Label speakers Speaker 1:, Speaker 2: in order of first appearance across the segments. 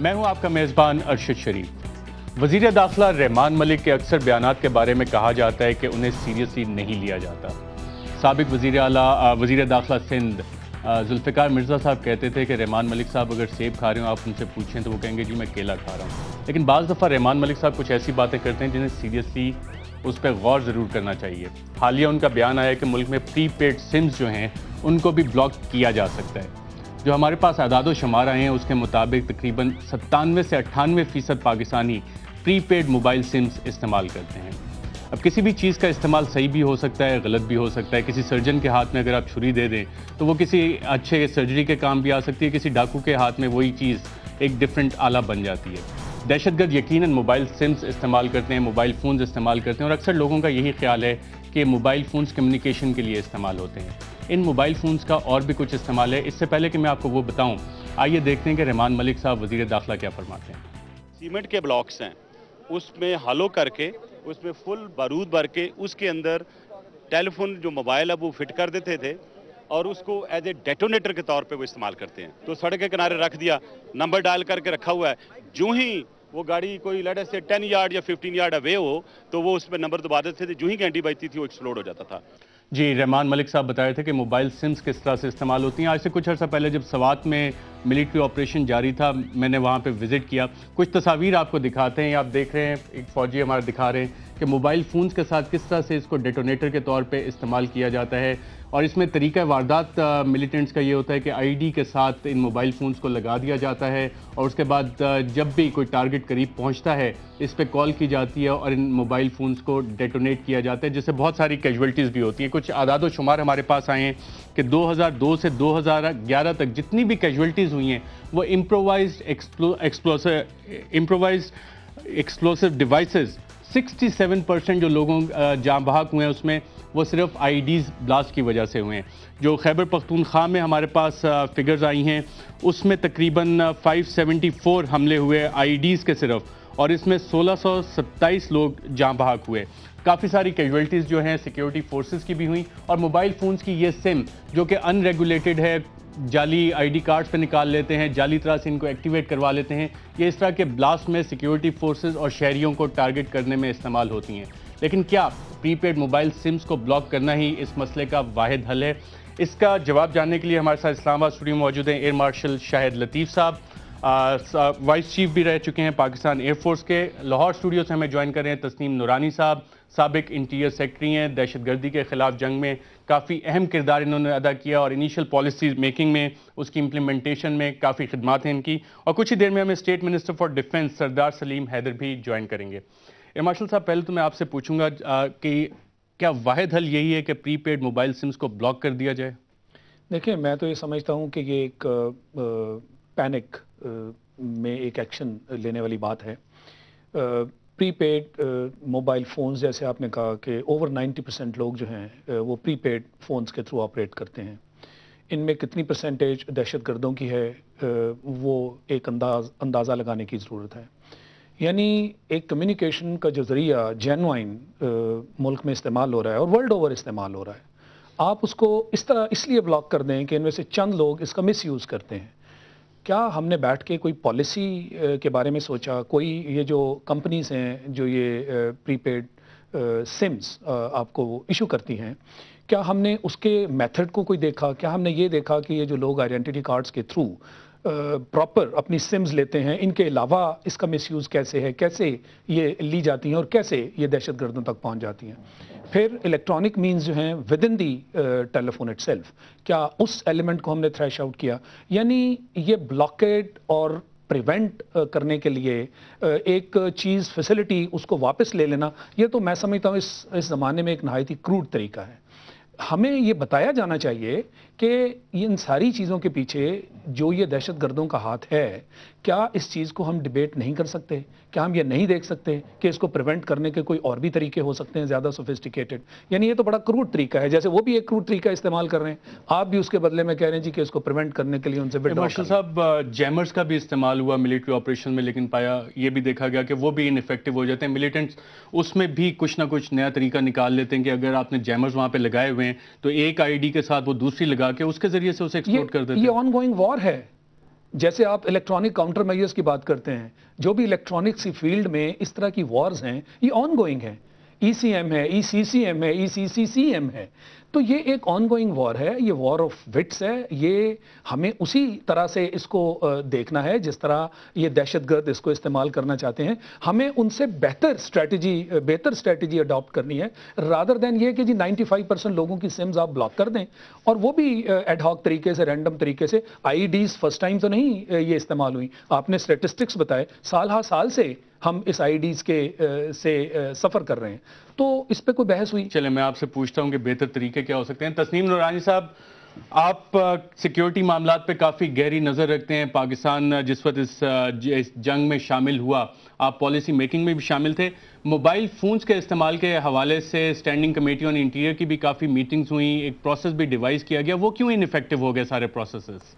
Speaker 1: मैं हूं आपका मेज़बान अरशद शरीफ वजीर दाखिला रहमान मलिक के अक्सर बयान के बारे में कहा जाता है कि उन्हें सीरियसली नहीं लिया जाता सबक वजी अला वजी दाखिला सिंध जुल्फ़िकार मिर्ज़ा साहब कहते थे कि रहमान मलिक साहब अगर सेब खा रहे हो आप उनसे पूछें तो वो कहेंगे जी मैं केला खा रहा हूँ लेकिन बज़ दफ़ा रहमान मलिक साहब कुछ ऐसी बातें करते हैं जिन्हें सीरियसली उस पर गौर ज़रूर करना चाहिए हालिया उनका बयान आया कि मुल्क में प्री पेड सिम्स जो हैं उनको भी ब्लॉक किया जा सकता है जो हमारे पास आदाद शुमार आए हैं उसके मुताबिक तकरीबन सत्तानवे से अट्ठानवे फ़ीसद पाकिस्तानी प्रीपेड मोबाइल सिम्स इस्तेमाल करते हैं अब किसी भी चीज़ का इस्तेमाल सही भी हो सकता है गलत भी हो सकता है किसी सर्जन के हाथ में अगर आप छुरी दे दें तो वो किसी अच्छे सर्जरी के काम भी आ सकती है किसी डाकू के हाथ में वही चीज़ एक डिफरेंट आला बन जाती है दहशतगर्द यकीनन मोबाइल सिम्स इस्तेमाल करते हैं मोबाइल फ़ोन्स इस्तेमाल करते हैं और अक्सर लोगों का यही ख्याल है कि मोबाइल फ़ोन्स कम्युनिकेशन के लिए इस्तेमाल होते हैं इन मोबाइल फ़ोन्स का और भी कुछ इस्तेमाल है इससे पहले कि मैं आपको वो बताऊँ आइए देखते हैं कि रहमान मलिक साहब वजीर दाखिला क्या फरमाते हैं
Speaker 2: सीमेंट के ब्लॉक्स हैं उसमें हलो करके उसमें फुल बारूद भर के उसके अंदर टेलीफोन जो मोबाइल है वो फिट कर देते थे और उसको एज ए डेटोनेटर के तौर पे वो इस्तेमाल करते हैं तो सड़क के किनारे रख दिया नंबर डायल करके रखा हुआ है जो ही वो गाड़ी कोई लड़े से टेन यार्ड या फिफ्टीन यार्ड अवे हो तो वो उस पर नंबर दबा देते थे जो ही घंटी बजती थी वो एक्सप्लोड हो जाता था
Speaker 1: जी रहमान मलिक साहब बताए थे कि मोबाइल सिम्स किस तरह से इस्तेमाल होती हैं आज से कुछ अर्सा पहले जब सवात में मिलिट्री ऑपरेशन जारी था मैंने वहाँ पे विज़िट किया कुछ तस्वीर आपको दिखाते हैं आप देख रहे हैं एक फ़ौजी हमारे दिखा रहे हैं कि मोबाइल फ़ोन्स के साथ किस तरह से इसको डेटोनेटर के तौर पर इस्तेमाल किया जाता है और इसमें तरीका वारदात मिलिटेंट्स का ये होता है कि आईडी के साथ इन मोबाइल फ़ोन्स को लगा दिया जाता है और उसके बाद जब भी कोई टारगेट करीब पहुंचता है इस पर कॉल की जाती है और इन मोबाइल फ़ोन्स को डेटोनेट किया जाता है जिससे बहुत सारी कैजुअल्टीज़ भी होती हैं कुछ आदाद शुमार हमारे पास आए हैं कि 2002 से 2011 तक जितनी भी कैजुअल्टीज़ हुई हैं वो improvise explosive improvise explosive devices 67 percent जो लोगों जाँ बहाक हुए हैं उसमें वो सिर्फ आईडीज़ ब्लास्ट की वजह से हुए हैं जो खैबर पख्तूनख्वा में हमारे पास फिगर्स आई हैं उसमें तकरीबन 574 हमले हुए आईडीज़ के सिर्फ और इसमें 1627 लोग जहाँ बहाक हुए काफ़ी सारी कैजुअल्टीज़ जो हैं सिक्योरिटी फोर्सेस की भी हुई और मोबाइल फ़ोन्स की ये सिम जो कि अनरेगुलेटेड है जाली आईडी कार्ड्स पे निकाल लेते हैं जाली तरह से इनको एक्टिवेट करवा लेते हैं ये इस तरह के ब्लास्ट में सिक्योरिटी फोर्सेस और शहरियों को टारगेट करने में इस्तेमाल होती हैं लेकिन क्या प्रीपेड मोबाइल सिम्स को ब्लॉक करना ही इस मसले का वाद हल है इसका जवाब जानने के लिए हमारे साथ इस्लामाबाद स्टूडियो में मौजूद हैं एयर मार्शल शाहिद लतीफ़ साहब वाइस चीफ भी रह चुके हैं पाकिस्तान एयरफोर्स के लाहौर स्टूडियो से हमें ज्वाइन कर रहे हैं तस्नीम नूरानी साहब सबक इंटीरियर सेक्रेटरी हैं दहशत गर्दी के ख़िलाफ़ जंग में काफ़ी अहम किरदार इन्होंने अदा किया और इनिशियल पॉलिसी मेकिंग में उसकी इम्प्लीमेंटेशन में काफ़ी खदमात हैं इनकी और कुछ ही देर में हमें state minister for defence Sardar Saleem Haider भी ज्वाइन करेंगे ए साहब पहले तो मैं आपसे पूछूंगा कि क्या वाद हल यही है कि प्रीपेड मोबाइल सिम्स को ब्लॉक कर दिया जाए
Speaker 3: देखिए मैं तो ये समझता हूँ कि ये एक पैनिक में एक एक्शन लेने वाली बात है प्रीपेड मोबाइल फ़ोन्स जैसे आपने कहा कि ओवर 90 परसेंट लोग जो हैं वो प्रीपेड फ़ोन्स के थ्रू ऑपरेट करते हैं इनमें कितनी परसेंटेज दहशत गर्दों की है वो एक अंदाज अंदाज़ा लगाने की ज़रूरत है यानी एक कम्युनिकेशन का जो ज़रिया जेनवाइन मुल्क में इस्तेमाल हो रहा है और वर्ल्ड ओवर इस्तेमाल हो रहा है आप उसको इस तरह इसलिए ब्लॉक कर दें कि इनमें से चंद लोग इसका मिस यूज़ करते हैं क्या हमने बैठ के कोई पॉलिसी के बारे में सोचा कोई ये जो कंपनीज़ हैं जो ये प्रीपेड सिम्स आपको इशू करती हैं क्या हमने उसके मेथड को कोई देखा क्या हमने ये देखा कि ये जो लोग आइडेंटिटी कार्ड्स के थ्रू प्रॉपर अपनी सिम्स लेते हैं इनके अलावा इसका मिसयूज़ कैसे है कैसे ये ली जाती हैं और कैसे ये दहशत गर्दों तक पहुँच जाती हैं फिर इलेक्ट्रॉनिक मीन्स जो हैं with in the telephone it क्या उस एलिमेंट को हमने थ्रैश आउट किया यानी ये ब्लॉकेट और प्रिवेंट करने के लिए एक चीज़ फैसिलिटी उसको वापस ले लेना ये तो मैं समझता हूँ इस इस ज़माने में एक नहायत ही क्रूड तरीका है हमें ये बताया जाना चाहिए कि इन सारी चीज़ों के पीछे जो ये दहशत गर्दों का हाथ है क्या इस चीज़ को हम डिबेट नहीं कर सकते क्या हम ये नहीं देख सकते कि इसको प्रिवेंट करने के कोई और भी तरीके हो सकते हैं ज़्यादा सोफिस्टिकेटेड यानी ये तो बड़ा क्रूड तरीका है जैसे वो भी एक क्रूड तरीका इस्तेमाल कर रहे हैं आप भी उसके बदले में कह रहे हैं जी कि इसको प्रिवेंट करने के लिए उनसे मार्शल साहब
Speaker 1: जैमर्स का भी इस्तेमाल हुआ मिलिट्री ऑपरेशन में लेकिन पाया ये भी देखा गया कि वो भी इनफेक्टिव हो जाते हैं मिलिटेंट्स उसमें भी कुछ ना कुछ नया तरीका निकाल लेते हैं कि अगर आपने जैमर्स वहाँ पर लगाए हुए हैं तो एक आई के साथ वो दूसरी लगा मिला के उसके जरिए से उसे एक्सपोर्ट कर देते
Speaker 3: ये गोइंग वॉर है जैसे आप इलेक्ट्रॉनिक काउंटर मेजर्स की बात करते हैं जो भी इलेक्ट्रॉनिक्स की फील्ड में इस तरह की वॉर्स हैं ये ऑन गोइंग e है ई e है ई e है ई है तो ये एक ऑनगोइंग वॉर है ये वॉर ऑफ विट्स है ये हमें उसी तरह से इसको देखना है जिस तरह ये दहशतगर्द इसको इस्तेमाल करना चाहते हैं हमें उनसे बेहतर स्ट्रैटेजी बेहतर स्ट्रैटेजी अडॉप्ट करनी है रादर देन ये कि जी 95 परसेंट लोगों की सिम्स आप ब्लॉक कर दें और वो भी एडहॉक तरीके से रैंडम तरीके से आई फर्स्ट टाइम तो नहीं ये इस्तेमाल हुई आपने स्टेटिस्टिक्स बताए साल हा साल से हम इस आईडीज़ e के से सफ़र कर रहे हैं तो इस पर कोई बहस हुई चले मैं आपसे पूछता हूँ कि बेहतर तरीके क्या हो सकते
Speaker 1: हैं तस्नीम नौरानी साहब आप सिक्योरिटी मामला पे काफ़ी गहरी नज़र रखते हैं पाकिस्तान जिस वक्त इस, जंग में शामिल हुआ आप पॉलिसी मेकिंग में भी शामिल थे मोबाइल फ़ोन्स के इस्तेमाल के हवाले से स्टैंडिंग कमेटी ऑन इंटीरियर की भी काफ़ी मीटिंग्स हुई एक प्रोसेस भी डिवाइस किया गया वो क्यों इनफेक्टिव हो गए सारे प्रोसेसेस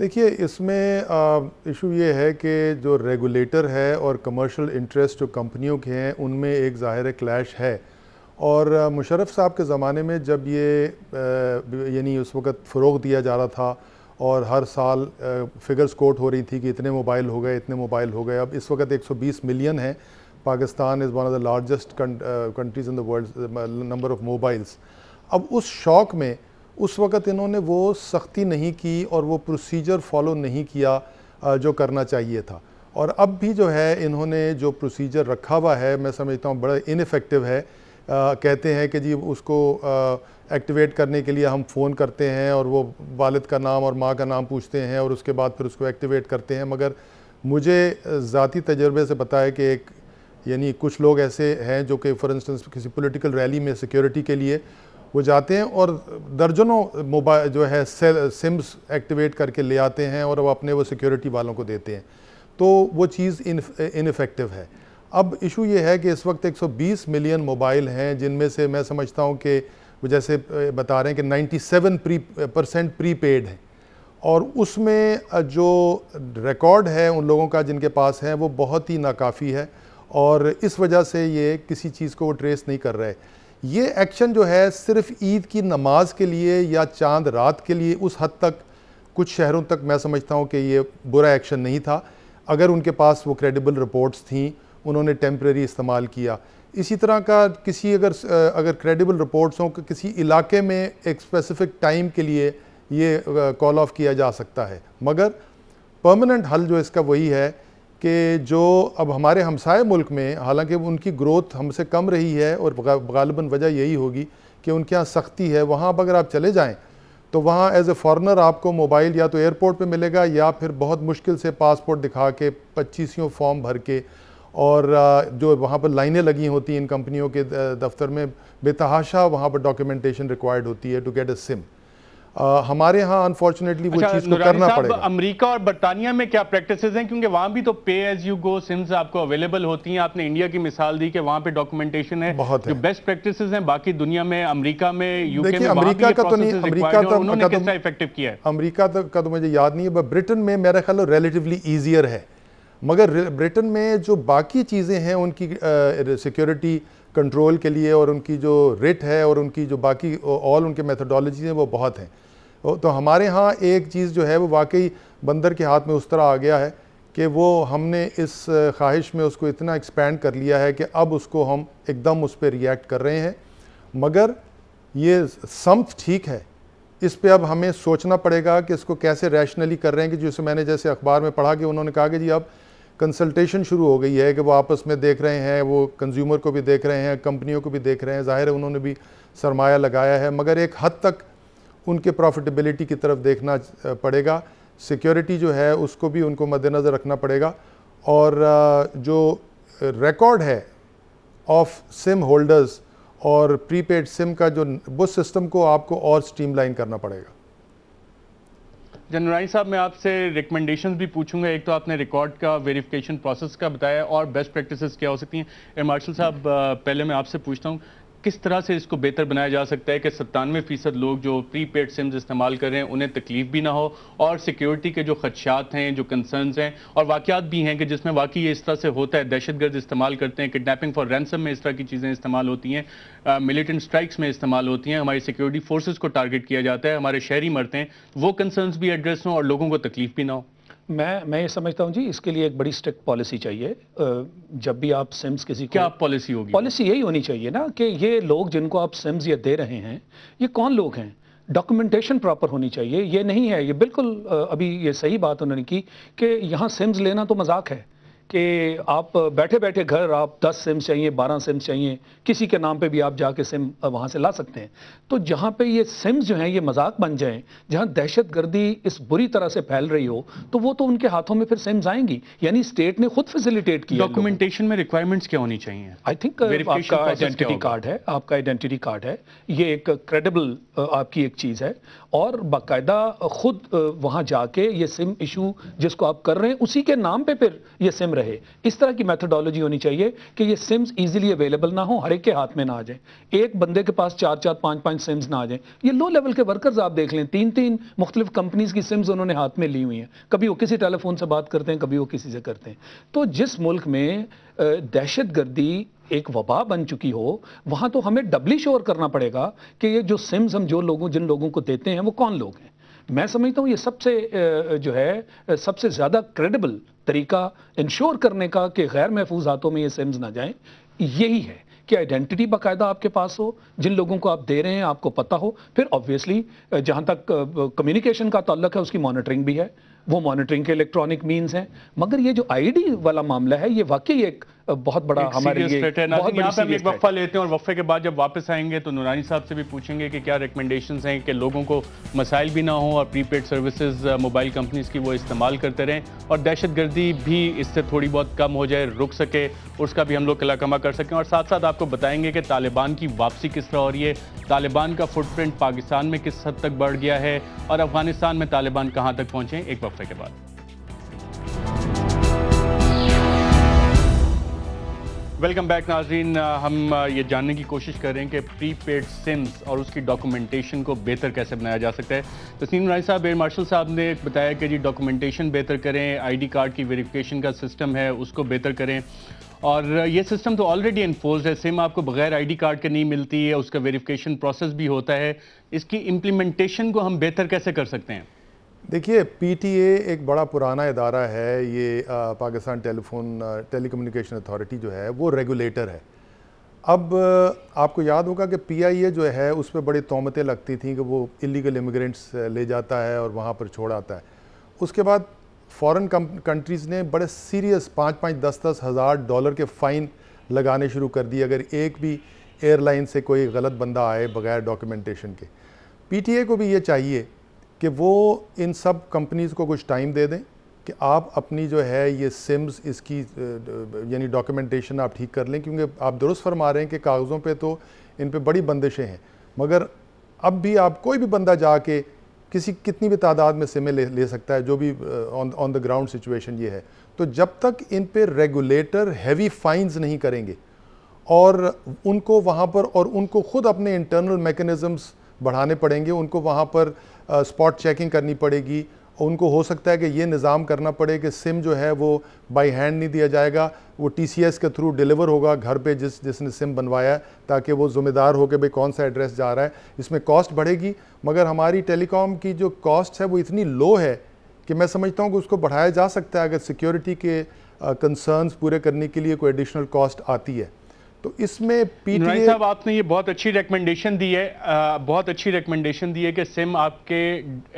Speaker 4: देखिए इसमें इशू ये है कि जो रेगुलेटर है और कमर्शियल इंटरेस्ट जो कंपनियों के हैं उनमें एक ज़ाहिर क्लैश है और मुशरफ साहब के ज़माने में जब ये यानी उस वक़्त फ़रोग दिया जा रहा था और हर साल फिगर्स कोट हो रही थी कि इतने मोबाइल हो गए इतने मोबाइल हो गए अब इस वक्त 120 मिलियन हैं Pakistan is one of the largest countries in the world number of mobiles अब उस शौक में उस वक़्त इन्होंने वो सख्ती नहीं की और वो प्रोसीजर फॉलो नहीं किया जो करना चाहिए था और अब भी जो है इन्होंने जो प्रोसीजर रखा हुआ है मैं समझता हूँ बड़ा इनफेक्टिव है आ, कहते हैं कि जी उसको एक्टिवेट करने के लिए हम फ़ोन करते हैं और वो वालद का नाम और माँ का नाम पूछते हैं और उसके बाद फिर उसको एक्टिवेट करते हैं मगर मुझे ज़ाती तजर्बे से पता है कि एक यानी कुछ लोग ऐसे हैं जो कि फॉर इंस्टेंस किसी पॉलिटिकल रैली में सिक्योरिटी के लिए वो जाते हैं और दर्जनों मोबाइल जो है सेल सिम्स एक्टिवेट करके ले आते हैं और वो अपने वो सिक्योरिटी वालों को देते हैं तो वो चीज़ इनफेक्टिव है अब इशू ये है कि इस वक्त 120 मिलियन मोबाइल हैं जिनमें से मैं समझता हूँ कि वो जैसे बता रहे हैं कि 97 प्री परसेंट प्री पेड हैं और उसमें जो रिकॉर्ड है उन लोगों का जिनके पास हैं वो बहुत ही नाकाफ़ी है और इस वजह से ये किसी चीज़ को वो ट्रेस नहीं कर रहे ये एक्शन जो है सिर्फ ईद की नमाज के लिए या चांद रात के लिए उस हद तक कुछ शहरों तक मैं समझता हूँ कि ये बुरा एक्शन नहीं था अगर उनके पास वो क्रेडिबल रिपोर्ट्स थी उन्होंने टेम्प्रेरी इस्तेमाल किया इसी तरह का किसी अगर अगर क्रेडिबल रिपोर्ट्स हों किसी इलाके में एक स्पेसिफिक टाइम के लिए ये कॉल ऑफ किया जा सकता है मगर परमानेंट हल जो इसका वही है कि जो अब हमारे हमसाय मुल्क में हालांकि उनकी ग्रोथ हमसे कम रही है और गालबन वजह यही होगी कि उनके यहाँ सख्ती है वहाँ अगर आप चले जाएँ तो वहाँ एज़ ए फॉरनर आपको मोबाइल या तो एयरपोर्ट पे मिलेगा या फिर बहुत मुश्किल से पासपोर्ट दिखा के पच्चीसियों फॉर्म भर के और जो वहाँ पर लाइनें लगी होती हैं इन कंपनियों के दफ्तर में बेतहाशा वहाँ पर डॉक्यूमेंटेशन रिक्वायर्ड होती है टू गेट अ सिम हमारे यहाँ अनफॉर्चुनेटली वो अच्छा, चीज़ को करना पड़ेगा
Speaker 1: अमेरिका और बरतानिया में क्या प्रैक्टिस हैं क्योंकि वहाँ भी तो पे एज यू गो सिम्स आपको अवेलेबल होती हैं आपने इंडिया की मिसाल दी कि वहाँ पे डॉक्यूमेंटेशन है बहुत जो बेस्ट प्रैक्टिस हैं बाकी दुनिया में अमरीका में यूके में का तो नहीं अमरीका तो उन्होंने इफेक्टिव किया है
Speaker 4: अमेरिका का तो मुझे याद नहीं है ब्रिटेन में मेरा ख्याल रिलेटिवली ईजियर है मगर ब्रिटेन में जो बाकी चीज़ें हैं उनकी सिक्योरिटी कंट्रोल के लिए और उनकी जो रेट है और उनकी जो बाकी ऑल उनके मेथोडोलॉजी हैं वो बहुत हैं तो, तो हमारे यहाँ एक चीज़ जो है वो वाकई बंदर के हाथ में उस तरह आ गया है कि वो हमने इस ख्वाहिश में उसको इतना एक्सपेंड कर लिया है कि अब उसको हम एकदम उस पर रिएक्ट कर रहे हैं मगर ये समत ठीक है इस पे अब हमें सोचना पड़ेगा कि इसको कैसे रैशनली कर रहे हैं कि जैसे मैंने जैसे अखबार में पढ़ा कि उन्होंने कहा कि जी अब कंसल्टेशन शुरू हो गई है कि वो आपस में देख रहे हैं वो कंज्यूमर को भी देख रहे हैं कंपनियों को भी देख रहे हैं ज़ाहिर है उन्होंने भी सरमाया लगाया है मगर एक हद तक उनके प्रॉफिटेबिलिटी की तरफ देखना पड़ेगा सिक्योरिटी जो है उसको भी उनको मद्देनज़र रखना पड़ेगा और जो रिकॉर्ड है ऑफ सिम होल्डर्स और प्रीपेड सिम का जो वो सिस्टम को आपको और स्ट्रीमलाइन करना पड़ेगा
Speaker 1: जनरानी साहब मैं आपसे रिकमेंडेशंस भी पूछूंगा एक तो आपने रिकॉर्ड का वेरिफिकेशन प्रोसेस का बताया और बेस्ट प्रैक्टिसेस क्या हो सकती हैं मार्शल साहब पहले मैं आपसे पूछता हूँ किस तरह से इसको बेहतर बनाया जा सकता है कि सत्तानवे फ़ीसद लोग जो प्री पेड सिम्स इस्तेमाल कर रहे हैं उन्हें तकलीफ भी ना हो और सिक्योरिटी के जो खदशात हैं जो कंसर्नस हैं और वाक़ात भी हैं कि जिसमें वाकई ये इस तरह से होता है दहशतगर्द इस्तेमाल करते हैं किडनेपिंग फॉर रैनसम में इस तरह की चीज़ें इस्तेमाल होती हैं मिलिटेंट स्ट्राइक्स में इस्तेमाल होती हैं हमारी सिक्योरिटी फोर्सेज को टारगेट किया जाता है हमारे शहरी मरते हैं वो कंसर्नस भी एड्रेस हों और लोगों को तकलीफ भी ना हो
Speaker 3: मैं मैं ये समझता हूँ जी इसके लिए एक बड़ी स्ट्रिक्ट पॉलिसी चाहिए जब भी आप सिम्स किसी को क्या पॉलिसी होगी पॉलिसी यही होनी चाहिए ना कि ये लोग जिनको आप सिम्स ये दे रहे हैं ये कौन लोग हैं डॉक्यूमेंटेशन प्रॉपर होनी चाहिए ये नहीं है ये बिल्कुल अभी ये सही बात उन्होंने की कि यहाँ सिम्स लेना तो मजाक है कि आप बैठे बैठे घर आप 10 सिम चाहिए 12 सिम चाहिए किसी के नाम पे भी आप जाके सिम वहाँ से ला सकते हैं तो जहाँ पे ये सिम्स जो हैं ये मजाक बन जाएं जहाँ दहशत गर्दी इस बुरी तरह से फैल रही हो तो वो तो उनके हाथों में फिर सिम्स आएंगी यानी स्टेट ने खुद फैसिलिटेट किया डॉक्यूमेंटेशन में रिक्वायरमेंट्स क्या होनी चाहिए आई थिंक uh, आपका आइडेंटिटी कार्ड है आपका आइडेंटिटी कार्ड है ये एक क्रेडिबल uh, आपकी एक चीज़ है और बाकायदा खुद uh, वहाँ जाके ये सिम इशू जिसको आप कर रहे हैं उसी के नाम पर फिर ये सिम रहे इस तरह की मैथडोलॉजी होनी चाहिए कि ये सिम्स इजीली अवेलेबल ना हो हर एक के हाथ में ना आ जाए एक बंदे के पास चार चार पांच पांच सिम्स ना आ जाए ये लो लेवल के वर्कर्स आप देख लें तीन तीन मुख्तलिफ कंपनीज़ की सिम्स उन्होंने हाथ में ली हुई हैं कभी वो किसी टेलीफोन से बात करते हैं कभी वो किसी से करते हैं तो जिस मुल्क में दहशत गर्दी एक वबा बन चुकी हो वहां तो हमें डबली श्योर करना पड़ेगा कि ये जो सिम्स हम जो लोगों जिन लोगों को देते हैं वो कौन लोग हैं मैं समझता हूँ ये सबसे जो है सबसे ज़्यादा क्रेडिबल तरीका इंश्योर करने का कि गैर महफूज हाथों में ये सिम्स ना जाएं यही है कि आइडेंटिटी बाकायदा आपके पास हो जिन लोगों को आप दे रहे हैं आपको पता हो फिर ऑब्वियसली जहाँ तक कम्युनिकेशन का ताल्लक है उसकी मॉनिटरिंग भी है वो मॉनिटरिंग के इलेक्ट्रॉनिक मीन्स हैं मगर ये जो आईडी वाला मामला है ये वाकई एक बहुत बड़ा हमारे लिए बहुत तो यहाँ पे हम एक
Speaker 1: लेते हैं और वफ़े के बाद जब वापस आएंगे तो नुरानी साहब से भी पूछेंगे कि क्या रिकमेंडेशन हैं कि लोगों को मसाइल भी ना हो और प्रीपेड सर्विसेज मोबाइल कंपनीज की वो इस्तेमाल करते रहें और दहशत गर्दी भी इससे थोड़ी बहुत कम हो जाए रुक सके उसका भी हम लोग कलाकमा कर सकें और साथ साथ आपको बताएंगे कि तालिबान की वापसी किस तरह हो रही है तालिबान का फुटप्रिंट पाकिस्तान में किस हद तक बढ़ गया है और अफगानिस्तान में तालिबान कहाँ तक पहुँचे एक वफ़े के बाद वेलकम बैक नाजरीन हम uh, ये जानने की कोशिश कर रहे हैं कि प्री पेड सिम्स और उसकी डॉक्यूमेंटेशन को बेहतर कैसे बनाया जा सकता है तस्नीम राय साहब एयर मार्शल साहब ने बताया कि जी डॉक्यूमेंटेशन बेहतर करें आईडी कार्ड की वेरिफिकेशन का सिस्टम है उसको बेहतर करें और uh, ये सिस्टम तो ऑलरेडी इन्फोर्स है सिम आपको बगैर आई कार्ड के नहीं मिलती है उसका वेरीफ़िकेशन प्रोसेस भी होता है इसकी इम्प्लीमेंटेशन को हम बेहतर कैसे कर सकते हैं
Speaker 4: देखिए पीटीए एक बड़ा पुराना इदारा है ये पाकिस्तान टेलीफोन टेलीकम्युनिकेशन अथॉरिटी जो है वो रेगुलेटर है अब आपको याद होगा कि पीआईए जो है उस पर बड़ी तोमतें लगती थी कि वो इलीगल इमिग्रेंट्स ले जाता है और वहाँ पर छोड़ आता है उसके बाद फॉरेन कंट्रीज़ ने बड़े सीरियस पाँच पाँच दस दस हज़ार डॉलर के फ़ाइन लगाने शुरू कर दिए अगर एक भी एयरलाइन से कोई गलत बंदा आए बगैर डॉक्यूमेंटेशन के पीटीए को भी ये चाहिए कि वो इन सब कंपनीज़ को कुछ टाइम दे दें कि आप अपनी जो है ये सिम्स इसकी यानी डॉक्यूमेंटेशन आप ठीक कर लें क्योंकि आप दुरुस्त फरमा रहे हैं कि कागज़ों पे तो इन पे बड़ी बंदिशें हैं मगर अब भी आप कोई भी बंदा जाके किसी कितनी भी तादाद में सिमें ले, ले सकता है जो भी ऑन द ग्राउंड सिचुएशन ये है तो जब तक इन पर रेगुलेटर हैवी फाइन्स नहीं करेंगे और उनको वहाँ पर और उनको ख़ुद अपने इंटरनल मेकनिज़म्स बढ़ाने पड़ेंगे उनको वहाँ पर स्पॉट चेकिंग करनी पड़ेगी उनको हो सकता है कि ये निज़ाम करना पड़े कि सिम जो है वो बाई हैंड नहीं दिया जाएगा वो टी के थ्रू डिलीवर होगा घर पे जिस जिसने सिम बनवाया है ताकि वो ज़िम्मेदार हो कि भाई कौन सा एड्रेस जा रहा है इसमें कॉस्ट बढ़ेगी मगर हमारी टेलीकॉम की जो कॉस्ट है वो इतनी लो है कि मैं समझता हूँ कि उसको बढ़ाया जा सकता है अगर सिक्योरिटी के कंसर्नस पूरे करने के लिए कोई एडिशनल कॉस्ट आती है तो इसमें पीटीए साहब
Speaker 1: आपने ये बहुत अच्छी रिकमेंडेशन दी है आ, बहुत अच्छी रिकमेंडेशन दी है कि सिम आपके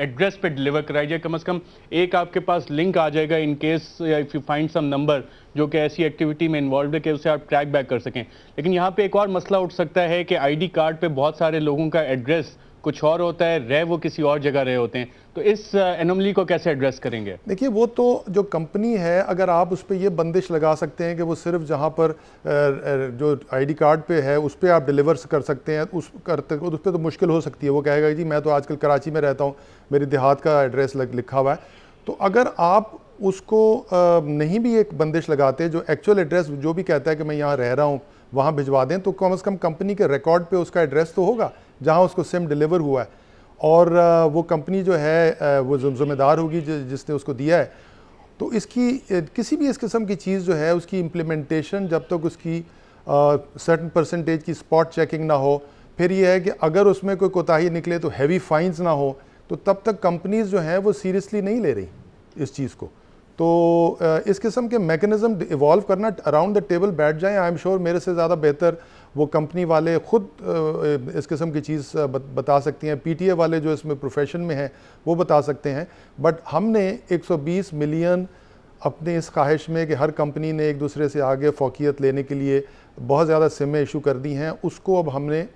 Speaker 1: एड्रेस पे डिलीवर कराई जाए कम से कम एक आपके पास लिंक आ जाएगा in case if you find some number जो कि ऐसी एक्टिविटी में इन्वॉल्व है कि उसे आप ट्रैक बैक कर सकें लेकिन यहाँ पे एक और मसला उठ सकता है कि आईडी कार्ड पे बहुत सारे लोगों का एड्रेस कुछ और होता है रह वो किसी और जगह रहे होते हैं तो इस एनोमली को कैसे एड्रेस करेंगे
Speaker 4: देखिए वो तो जो कंपनी है अगर आप उस पर ये बंदिश लगा सकते हैं कि वो सिर्फ जहाँ पर जो आईडी कार्ड पे है उस पर आप डिलीवर कर सकते हैं उस करते उस पर तो मुश्किल हो सकती है वो कहेगा जी मैं तो आजकल कराची में रहता हूँ मेरे देहात का एड्रेस लिखा हुआ है तो अगर आप उसको नहीं भी एक बंदिश लगाते जो एक्चुअल एड्रेस जो भी कहता है कि मैं यहाँ रह रहा हूँ वहाँ भिजवा दें तो कम अज़ कम कंपनी के रिकॉर्ड पे उसका एड्रेस तो होगा जहाँ उसको सिम डिलीवर हुआ है और वो कंपनी जो है वो जुम्मेदार होगी जिसने उसको दिया है तो इसकी किसी भी इस किस्म की चीज़ जो है उसकी इम्प्लीमेंटेशन जब तक उसकी सर्टन परसेंटेज की स्पॉट चेकिंग ना हो फिर यह है कि अगर उसमें कोई कोताही निकले तो हैवी फाइंस ना हो तो तब तक कंपनीज़ जो हैं वो सीरियसली नहीं ले रही इस चीज़ को तो इस किस्म के मेकनिज़म इवॉल्व करना अराउंड द टेबल बैठ जाएँ आई एम श्योर मेरे से ज़्यादा बेहतर वो कंपनी वाले खुद इस किस्म की चीज़ बता सकती हैं पीटीए वाले जो इसमें प्रोफेशन में हैं वो बता सकते हैं बट हमने 120 मिलियन अपने इस ख्वाहिश में कि हर कंपनी ने एक दूसरे से आगे फोकियत लेने के लिए बहुत ज़्यादा सिमें इशू कर दी हैं उसको अब हमने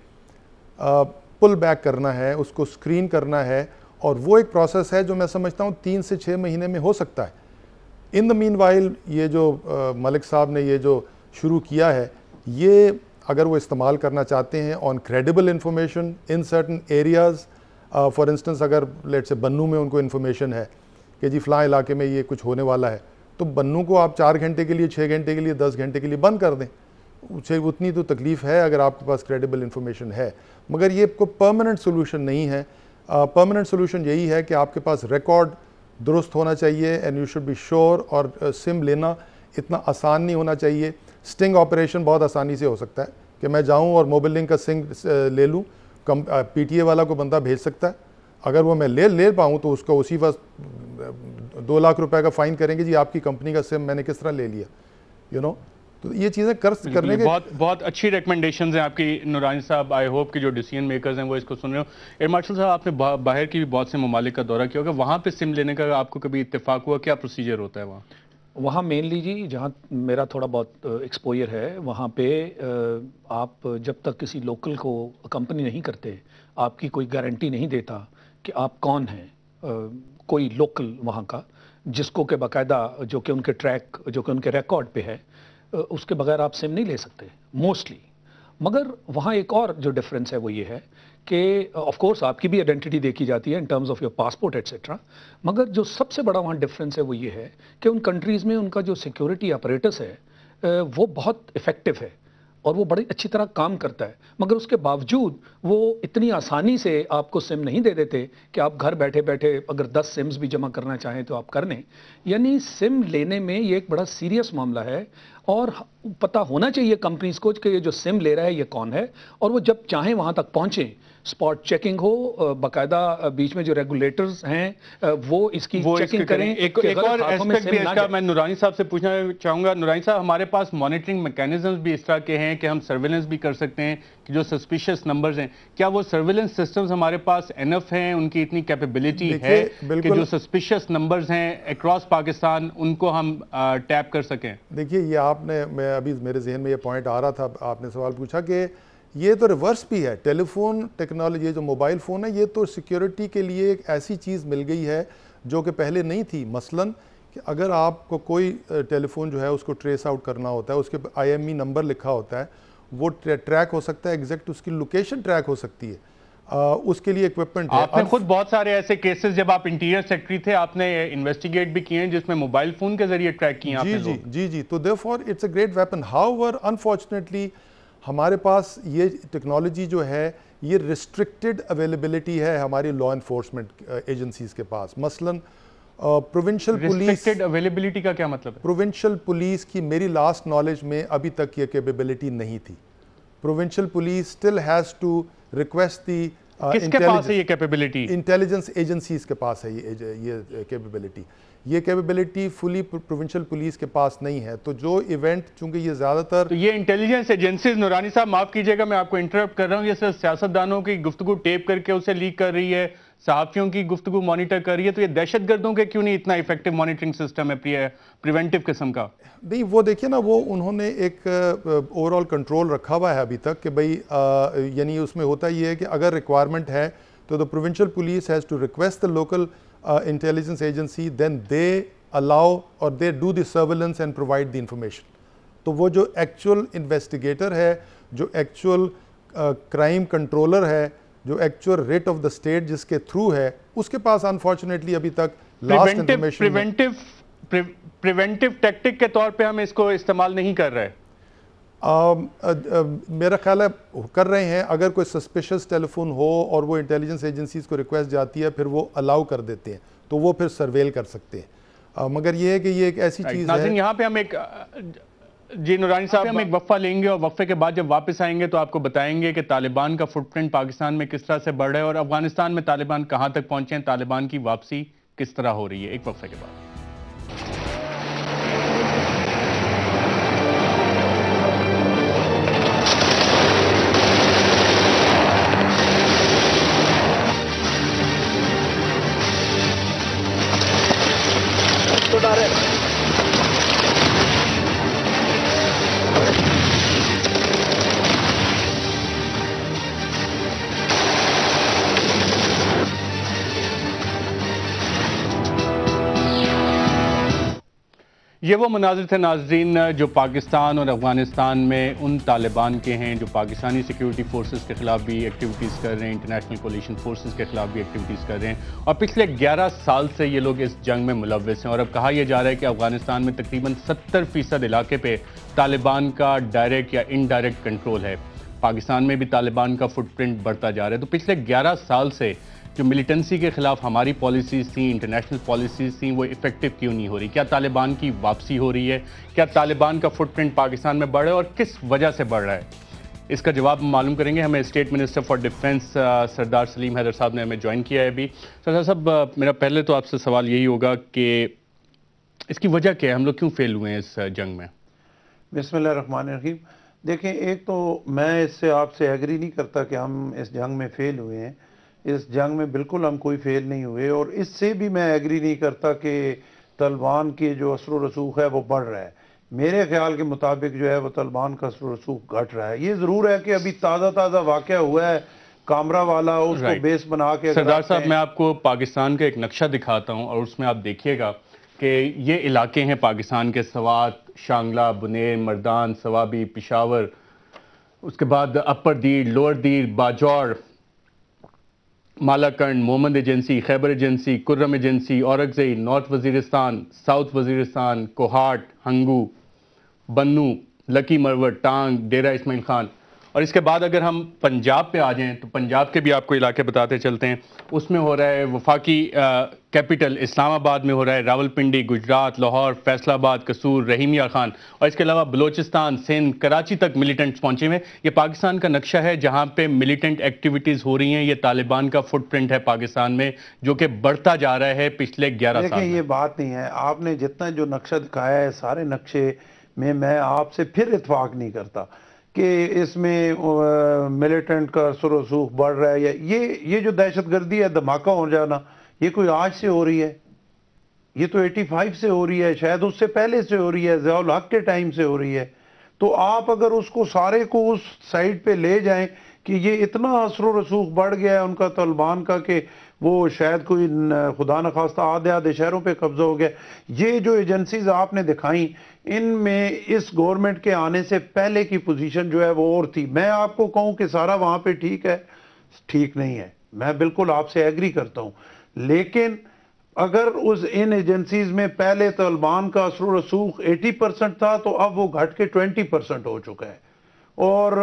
Speaker 4: पुल बैक करना है उसको स्क्रीन करना है और वो एक प्रोसेस है जो मैं समझता हूँ तीन से छः महीने में हो सकता है इन द मीन वाइल ये जो आ, मलिक साहब ने ये जो शुरू किया है ये अगर वो इस्तेमाल करना चाहते हैं on credible information in certain areas for instance अगर लेट से बन्नू में उनको इन्फॉर्मेशन है कि जी फ़लाँ इलाके में ये कुछ होने वाला है तो बन्नू को आप चार घंटे के लिए छः घंटे के लिए दस घंटे के लिए बंद कर दें उसे उतनी तो तकलीफ़ है अगर आपके पास क्रेडिबल इन्फॉर्मेशन है मगर ये आपको परमानेंट सोल्यूशन नहीं है परमानेंट uh, सोल्यूशन यही है कि आपके पास रिकॉर्ड दुरुस्त होना चाहिए and you should be sure और सिम uh, लेना इतना आसान नहीं होना चाहिए स्टिंग ऑपरेशन बहुत आसानी से हो सकता है कि मैं जाऊं और मोबाइल लिंक का सिंग uh, ले लूं कम पीटीए uh, वाला को बंदा भेज सकता है अगर वो मैं ले ले पाऊँ तो उसको उसी वक्त uh, दो लाख रुपए का फ़ाइन करेंगे जी आपकी कंपनी का सिम मैंने किस तरह ले लिया यू you नो know? तो ये चीज़ें कर करने के बहुत बहुत
Speaker 1: अच्छी रिकमेंडेशन हैं आपकी नुरानी साहब आई होप कि जो डिसीजन मेकर्स हैं वो इसको सुन रहे हो एयर मार्शल साहब आपने बा, बाहर की भी बहुत से ममालिक का दौरा किया होगा वहाँ पर सिम लेने का आपको कभी इतफाक हुआ क्या प्रोसीजर होता है
Speaker 3: वहाँ वहाँ मेनली जी जहाँ मेरा थोड़ा बहुत एक्सपोयर है वहाँ पे आप जब तक किसी लोकल को कंपनी नहीं करते आपकी कोई गारंटी नहीं देता कि आप कौन हैं कोई लोकल वहाँ का जिसको के बाकायदा जो कि उनके ट्रैक जो कि उनके रिकॉर्ड पे है उसके बगैर आप सिम नहीं ले सकते मोस्टली मगर वहाँ एक और जो डिफरेंस है वो ये है कि ऑफ कोर्स आपकी भी आइडेंटिटी देखी जाती है in terms of your passport etcetera मगर जो सबसे बड़ा वहाँ डिफरेंस है वो ये है कि उन कंट्रीज़ में उनका जो सिक्योरिटी ऑपरेटर्स है वो बहुत इफ़ेक्टिव है और वो बड़ी अच्छी तरह काम करता है मगर उसके बावजूद वो इतनी आसानी से आपको सिम नहीं दे देते कि आप घर बैठे बैठे अगर 10 सिम्स भी जमा करना चाहें तो आप कर लें यानी सिम लेने में ये एक बड़ा सीरियस मामला है और पता होना चाहिए कंपनीज को कि ये जो सिम ले रहा है ये कौन है और वो जब चाहें वहाँ तक पहुँचें स्पॉट चेकिंग हो बाकायदा बीच में जो रेगुलेटर्स हैं वो इसकी वो चेकिंग इसकी करें एक, एक और एस्पेक्ट भी इसका
Speaker 1: मैं नुरानी साहब से पूछना चाहूंगा नुरानी साहब हमारे पास मॉनिटरिंग मैकेनिज्म भी इस तरह के हैं कि हम सर्वेलेंस भी कर सकते हैं कि जो सस्पिशियस नंबर्स हैं क्या वो सर्वेलेंस सिस्टम्स हमारे पास एनफ हैं उनकी इतनी कैपेबिलिटी है कि जो सस्पिशियस नंबर्स हैं अक्रॉस पाकिस्तान उनको हम टैप कर सकें
Speaker 4: देखिए ये आपने मैं अभी मेरे जहन में ये पॉइंट आ रहा था आपने सवाल पूछा कि ये तो रिवर्स भी है टेलीफोन टेक्नोलॉजी जो मोबाइल फ़ोन है ये तो सिक्योरिटी के लिए एक ऐसी चीज़ मिल गई है जो कि पहले नहीं थी मसलन कि अगर आपको कोई टेलीफोन जो है उसको ट्रेस आउट करना होता है उसके आईएमई नंबर e लिखा होता है वो ट्रैक हो सकता है एग्जैक्ट उसकी लोकेशन ट्रैक हो सकती है आ, उसके लिए इक्विपमेंट आपने
Speaker 1: खुद बहुत सारे ऐसे केसेस जब आप इंटीरियर सेक्रेटरी थे आपने इन्वेस्टिगेट भी किए हैं जिसमें मोबाइल फोन के जरिए ट्रैक किए जी जी
Speaker 4: जी जी तो there it's a great weapon however unfortunately हमारे पास ये टेक्नोलॉजी जो है ये रिस्ट्रिक्टेड अवेलेबिलिटी है हमारी लॉ इन्फोर्समेंट एजेंसीज के पास मसलन प्रोविंशियल पुलिस अवेलेबिलिटी का क्या मतलब प्रोविंशियल पुलिस की मेरी लास्ट नॉलेज में अभी तक ये कैपेबिलिटी नहीं थी provincial police still has to request the intelligence intelligence agencies के पास है ये ये कैपेबिलिटी ये कैपेबिलिटी फुली प्रोविंशियल पुलिस के पास नहीं है तो जो इवेंट चूंकि ये ज्यादातर तो ये इंटेलिजेंस एजेंसीज
Speaker 1: नूरानी साहब माफ कीजिएगा मैं आपको इंटरप्ट कर रहा हूँ ये सिर्फ सियासतदानों की गुफ्तु टेप करके उसे लीक कर रही है सहाफ़ियों की गुफ्तु मॉनिटर कर रही है तो ये दहशत गर्दों के क्यों नहीं इतना इफेक्टिव मॉनिटरिंग सिस्टम है प्रिय प्रिवेंटिव किस्म का
Speaker 4: नहीं वो देखिए ना वो उन्होंने एक ओवरऑल कंट्रोल रखा हुआ है अभी तक कि भाई यानी उसमें होता ये है कि अगर रिक्वायरमेंट है तो the provincial police has to request the local uh, intelligence agency, then they allow or they do the surveillance and provide the information. तो वो जो एक्चुअल इन्वेस्टिगेटर है जो एक्चुअल क्राइम कंट्रोलर है जो actual rate of the state जिसके through है उसके पास अनफॉर्चुनेटली अभी तक लास्ट प्रिवेंटिव
Speaker 1: प्रिवेंटिव टैक्टिक के तौर पे हम इसको इस्तेमाल नहीं कर रहे
Speaker 4: Um, uh, uh, मेरा ख्याल है कर रहे हैं अगर कोई सस्पेशस टेलीफोन हो और वो इंटेलिजेंस एजेंसीज़ को रिक्वेस्ट जाती है फिर वो अलाउ कर देते हैं तो वो फिर सर्वेल कर सकते हैं आ, uh, मगर ये है कि ये एक ऐसी चीज़ है यहाँ
Speaker 1: पे हम एक जी नुरानी साहब हम एक वफ़ा लेंगे और वफ़े के बाद जब वापस आएंगे तो आपको बताएंगे कि तालिबान का फुटप्रिंट पाकिस्तान में किस तरह से बढ़ रहा है और अफगानिस्तान में तालिबान कहाँ तक पहुँचे हैं तालिबान की वापसी किस तरह हो रही है एक वफ़े के बाद ये वो मनाजिर थे नाजरीन जो पाकिस्तान और अफगानिस्तान में उन तालिबान के हैं जो पाकिस्तानी सिक्योरिटी फोर्सेस के ख़िलाफ़ भी एक्टिविटीज़ कर रहे हैं इंटरनेशनल कोलिशन फोर्सेस के ख़िलाफ़ भी एक्टिविटीज़ कर रहे हैं और पिछले 11 साल से ये लोग इस जंग में मुलविस हैं और अब कहा यह जा रहा है कि अफ़गानिस्तान में तकरीबन सत्तर फ़ीसद इलाके पर तालिबान का डायरेक्ट या इनडायरेक्ट कंट्रोल है पाकिस्तान में भी तालिबान का फुटप्रिंट बढ़ता जा रहा है तो पिछले ग्यारह साल से जो मिलिटेंसी के ख़िलाफ़ हमारी पॉलिसीज़ थी इंटरनेशनल पॉलिसीज़ थी वो इफ़ेक्टिव क्यों नहीं हो रही क्या तालिबान की वापसी हो रही है क्या तालिबान का फुटप्रिंट पाकिस्तान में बढ़ रहा है और किस वजह से बढ़ रहा है इसका जवाब हम मालूम करेंगे हमें state minister for defence Sardar Saleem Haider Sahab ने हमें ज्वाइन किया है अभी सरदार साहब मेरा पहले तो आपसे सवाल यही होगा कि इसकी वजह क्या है हम लोग क्यों फेल हुए हैं इस जंग में
Speaker 5: बिसमिल्ल रहीम देखें एक तो मैं इससे आपसे एग्री नहीं करता कि हम इस जंग में फ़ेल हुए हैं इस जंग में बिल्कुल हम कोई फेल नहीं हुए और इससे भी मैं एग्री नहीं करता कि तलबान के जो असर रसूख है वो बढ़ रहा है मेरे ख्याल के मुताबिक जो है वो तलबान का असर रसूख घट रहा है ये ज़रूर है कि अभी ताज़ा ताज़ा वाक़ हुआ है कामरा वाला उसको बेस बना के सरदार साहब मैं
Speaker 1: आपको पाकिस्तान का एक नक्शा दिखाता हूँ और उसमें आप देखिएगा कि ये इलाके हैं पाकिस्तान के सवात शांगला बुनेर मर्दान सवाबी पिशावर उसके बाद अपर Dir Lower Dir Bajaur Malakand Mohmand Agency Khyber Agency Kurram Agency Orakzai North Waziristan South Waziristan Kohat Hangu Bannu Lakki Marwat Tank Dera Ismail Khan और इसके बाद अगर हम पंजाब पे आ जाएं तो पंजाब के भी आपको इलाके बताते चलते हैं उसमें हो रहा है वफाकी कैपिटल इस्लामाबाद में हो रहा है रावलपिंडी गुजरात लाहौर फैसलाबाद कसूर रहीमिया खान और इसके अलावा बलोचिस्तान सिंध कराची तक मिलिटेंट्स पहुंचे हुए ये पाकिस्तान का नक्शा है जहां पे मिलिटेंट एक्टिविटीज़ हो रही हैं ये तालिबान का फुटप्रिंट है पाकिस्तान में जो कि बढ़ता जा रहा है पिछले ग्यारह साल
Speaker 5: ये बात नहीं है आपने जितना जो नक्शा दिखाया है सारे नक्शे में मैं आपसे फिर इतफाक़ नहीं करता कि इसमें मिलिटेंट का असर वसूख बढ़ रहा है या ये ये जो दहशत गर्दी है धमाका हो जाना ये कोई आज से हो रही है ये तो 85 से हो रही है शायद उससे पहले से हो रही है जयाल हक के टाइम से हो रही है तो आप अगर उसको सारे को उस साइड पे ले जाएं कि ये इतना असर रसूख बढ़ गया है उनका तलबान का कि वो शायद कोई खुदा न खास्ता आधे आधे शहरों पे कब्जा हो गया ये जो एजेंसीज आपने दिखाई इनमें इस गवर्नमेंट के आने से पहले की पोजीशन जो है वो और थी मैं आपको कहूं कि सारा वहां पे ठीक है ठीक नहीं है मैं बिल्कुल आपसे एग्री करता हूं लेकिन अगर उस इन एजेंसीज में पहले तलबान का असर रसूख 80 परसेंट था तो अब वो घट के 20 परसेंट हो चुका है और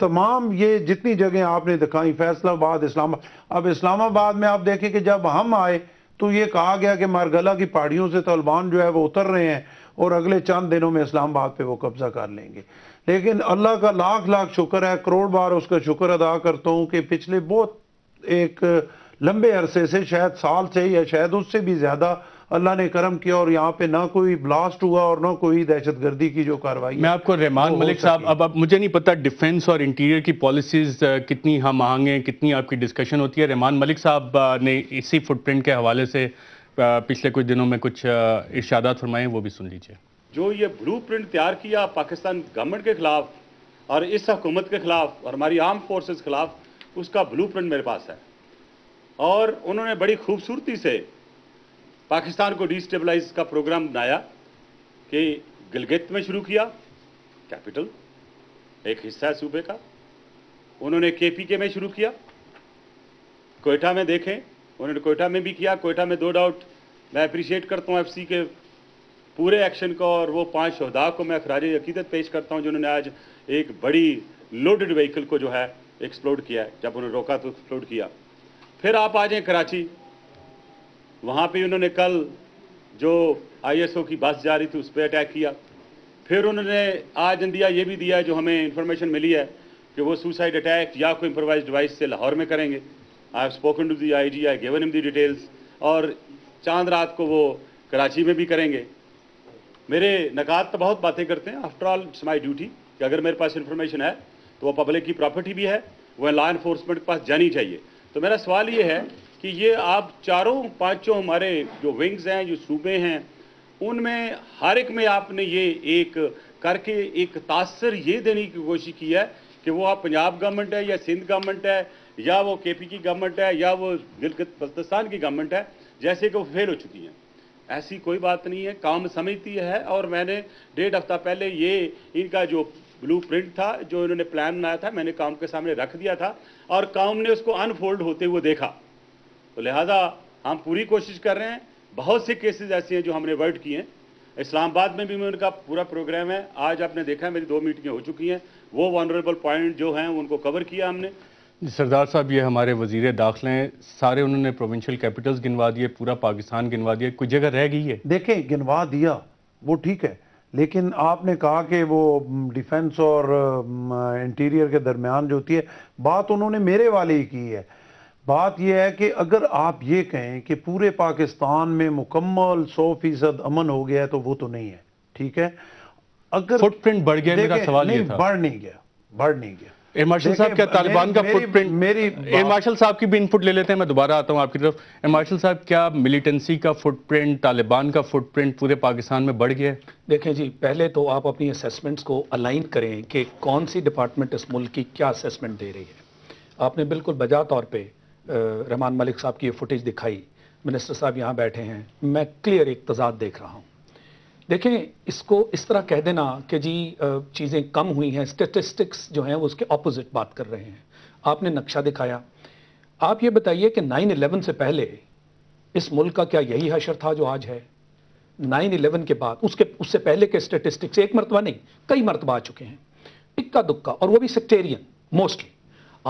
Speaker 5: तमाम ये जितनी जगह आपने दिखाई फैसलाबाद इस्लामाबाद अब इस्लामाबाद में आप देखें कि जब हम आए तो ये कहा गया कि मारगला की पहाड़ियों से तालिबान जो है वो उतर रहे हैं और अगले चंद दिनों में इस्लामाबाद पे वो कब्ज़ा कर लेंगे लेकिन अल्लाह का लाख लाख शुक्र है करोड़ बार उसका शुक्र अदा करता हूँ कि पिछले बहुत एक लंबे अरसे से शायद साल से या शायद उससे भी ज़्यादा अल्लाह ने करम किया और यहाँ पे ना कोई ब्लास्ट हुआ और ना कोई दहशत गर्दी की जो कार्रवाई मैं आपको रहमान मलिक साहब
Speaker 1: अब अब मुझे नहीं पता डिफेंस और इंटीरियर की पॉलिसीज कितनी हम मांगे कितनी आपकी डिस्कशन होती है रहमान मलिक साहब ने इसी फुटप्रिंट के हवाले से पिछले कुछ दिनों में कुछ इर्शादात फरमाए वो भी सुन लीजिए
Speaker 2: जो ये ब्लू प्रिंट तैयार किया पाकिस्तान गवर्नमेंट के ख़िलाफ़ और इस हकूमत के ख़िलाफ़ और हमारी आर्म फोर्सेज के ख़िलाफ़ उसका ब्लू प्रिंट मेरे पास है और उन्होंने बड़ी खूबसूरती से पाकिस्तान को डिस्टेबलाइज का प्रोग्राम बनाया कि गिलगित में शुरू किया कैपिटल एक हिस्सा है सूबे का उन्होंने केपीके में शुरू किया कोयटा में देखें उन्होंने कोयटा में भी किया कोयटा में दो डाउट मैं अप्रिशिएट करता हूँ एफसी के पूरे एक्शन को और वो पांच शहदा को मैं अखराज अकीदत पेश करता हूँ जिन्होंने आज एक बड़ी लोडेड व्हीकल को जो है एक्सप्लोड किया है जब उन्होंने रोका तो एक्सप्लोड किया फिर आप आ जाएँ कराची वहाँ पे उन्होंने कल जो ओ की बस जा रही थी उस पर अटैक किया फिर उन्होंने आज इंडिया ये भी दिया जो हमें इंफॉर्मेशन मिली है कि वो सुसाइड अटैक या कोई इम्प्रोवाइज डिवाइस से लाहौर में करेंगे I have spoken to the I G I given him the details और चांद रात को वो कराची में भी करेंगे मेरे नकात तो बहुत बातें करते हैं after all it's my duty कि अगर मेरे पास इन्फॉर्मेशन है तो वो पब्लिक की प्रॉपर्टी भी है वह लॉ इन्फोर्समेंट के पास जानी चाहिए तो मेरा सवाल ये है कि ये आप चारों पांचों हमारे जो विंग्स हैं जो सूबे हैं उनमें हर एक में आपने ये एक करके एक तासर ये देने की कोशिश की है कि वो आप पंजाब गवर्नमेंट है या सिंध गवर्नमेंट है या वो केपी की गवर्नमेंट है या वो गिलगित बल्तिस्तान की गवर्नमेंट है जैसे कि वो फेल हो चुकी हैं ऐसी कोई बात नहीं है काम समिति है और मैंने डेढ़ हफ्ता पहले ये इनका जो ब्लू प्रिंट था जो इन्होंने प्लान बनाया था मैंने काम के सामने रख दिया था और काम ने उसको अनफोल्ड होते हुए देखा तो लिहाजा हम पूरी कोशिश कर रहे हैं बहुत से केसेस ऐसे हैं जो हमने अवॉइड किए हैं इस्लामाबाद में भी मैं उनका पूरा प्रोग्राम है आज आपने देखा है मेरी दो मीटिंगें हो चुकी हैं वो वनरेबल पॉइंट जो हैं उनको कवर किया हमने
Speaker 1: सरदार साहब ये हमारे वजीर दाखिले हैं सारे उन्होंने प्रोविंशियल कैपिटल्स गिनवा दिए पूरा पाकिस्तान गिनवा दिया कुछ जगह रह गई है
Speaker 5: देखें गिनवा दिया वो ठीक है लेकिन आपने कहा कि वो डिफेंस और इंटीरियर के दरमियान जो होती है बात उन्होंने मेरे वाले ही की है बात यह है कि अगर आप ये कहें कि पूरे पाकिस्तान में मुकम्मल सौ फीसद अमन हो गया है तो वो तो नहीं है ठीक है अगर फुटप्रिंट बढ़ गया मेरा सवाल नहीं बढ़ नहीं गया बढ़ नहीं गया एयर मार्शल साहब क्या तालिबान का फुटप्रिंट मेरी एयर
Speaker 1: मार्शल साहब की भी इनपुट ले लेते हैं मैं दोबारा आता हूँ आपकी तरफ एयर मार्शल साहब क्या मिलिटेंसी का फुटप्रिंट तालिबान का फुटप्रिंट पूरे पाकिस्तान
Speaker 3: में बढ़ गया है देखें जी पहले तो आप अपनी असेसमेंट्स को अलाइन करें कि कौन सी डिपार्टमेंट इस मुल्क की क्या असेसमेंट दे रही है आपने बिल्कुल बजा तौर पर रहमान मलिक साहब की ये फुटेज दिखाई मिनिस्टर साहब यहाँ बैठे हैं मैं क्लियर एक तजाद देख रहा हूँ देखें इसको इस तरह कह देना कि जी चीज़ें कम हुई हैं स्टेटिस्टिक्स जो हैं वो उसके ऑपोजिट बात कर रहे हैं आपने नक्शा दिखाया आप ये बताइए कि नाइन इलेवन से पहले इस मुल्क का क्या यही हशर था जो आज है नाइन इलेवन के बाद उसके उससे पहले के स्टेटिस्टिक्स एक मरतबा नहीं कई मरतबा आ चुके हैं इक्का दुक्का और वो भी सेक्टेरियन मोस्टली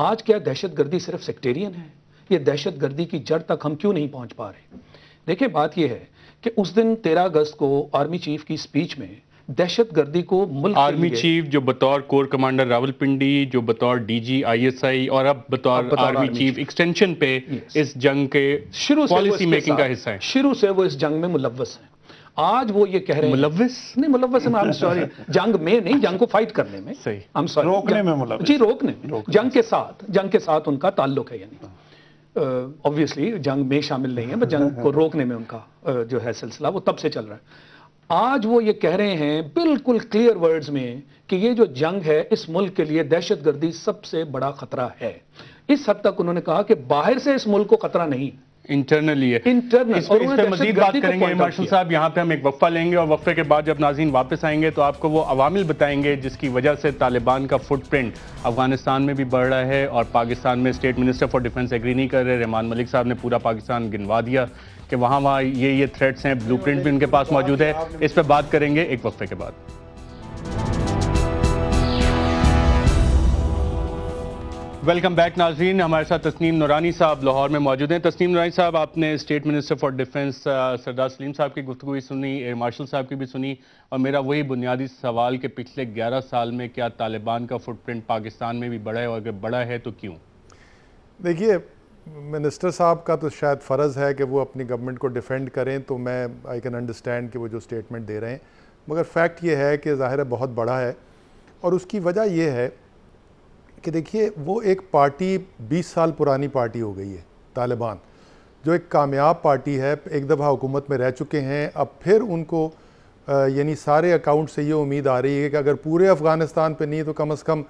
Speaker 3: आज क्या दहशत गर्दी सिर्फ सेक्टेरियन है ये दहशत गर्दी की जड़ तक हम क्यों नहीं पहुंच पा रहे देखिए बात यह है कि उस दिन तेरह अगस्त को आर्मी चीफ की स्पीच में दहशत गर्दी को मुल्क आर्मी
Speaker 1: चीफ जो बतौर कोर कमांडर रावलपिंडी जो बतौर डीजी आईएसआई और अब बतौर, बतौर आर्मी, आर्मी चीफ एक्सटेंशन पे इस
Speaker 3: जंग के शुरू पॉलिसी मेकिंग का हिस्सा है शुरू से वो इस जंग में मुलवस है आज वो ये कह रहे हैं मुलवस नहीं मुलवस में आई सॉरी जंग में नहीं जंग को फाइट करने में सही आई एम सॉरी रोकने में मुलवस जी रोकने में जंग के साथ जंग के साथ उनका ताल्लुक है यानी ऑब्वियसली जंग में शामिल नहीं है बट जंग को रोकने में उनका जो है सिलसिला वो तब से चल रहा है आज वो ये कह रहे हैं बिल्कुल क्लियर वर्ड्स में कि ये जो जंग है इस मुल्क के लिए दहशतगर्दी सबसे बड़ा खतरा है इस हद तक उन्होंने कहा कि बाहर से इस मुल्क को खतरा नहीं इंटरनली है इस इस मजीद बात करेंगे मार्शल साहब यहाँ पे हम एक वफ़ा लेंगे और
Speaker 1: वफ़े के बाद जब नाजीन वापस आएंगे तो आपको वो अवामिल बताएंगे जिसकी वजह से तालिबान का फुटप्रिंट अफगानिस्तान में भी बढ़ रहा है और पाकिस्तान में state minister for defence agree नहीं कर रहे रहमान मलिक साहब ने पूरा पाकिस्तान गिनवा दिया कि वहाँ वहाँ ये ये थ्रेट्स हैं प्रिंट भी उनके पास मौजूद है इस पर बात करेंगे एक वफ़े के बाद वेलकम बैक नाजरीन हमारे साथ तस्नीम नौरानी साहब लाहौर में मौजूद हैं तस्नीम नौरानी साहब आपने state minister for defence Sardar Saleem Sahab की गुफ्तु भी सुनी एयर मार्शल साहब की भी सुनी और मेरा वही बुनियादी सवाल कि पिछले 11 साल में क्या तालिबान का फुटप्रिंट पाकिस्तान में भी बढ़ा है और अगर बढ़ा है तो क्यों
Speaker 4: देखिए मिनिस्टर साहब का तो शायद फ़र्ज़ है कि वो अपनी गवर्नमेंट को डिफेंड करें तो मैं आई कैन अंडरस्टैंड कि वो जो स्टेटमेंट दे रहे हैं मगर फैक्ट ये है कि ज़ाहिर बहुत बड़ा है और उसकी वजह यह है कि देखिए वो एक पार्टी 20 साल पुरानी पार्टी हो गई है तालिबान जो एक कामयाब पार्टी है एक दफ़ा हुकूमत में रह चुके हैं अब फिर उनको यानी सारे अकाउंट से ये उम्मीद आ रही है कि अगर पूरे अफ़गानिस्तान पे नहीं तो कम अज़ कम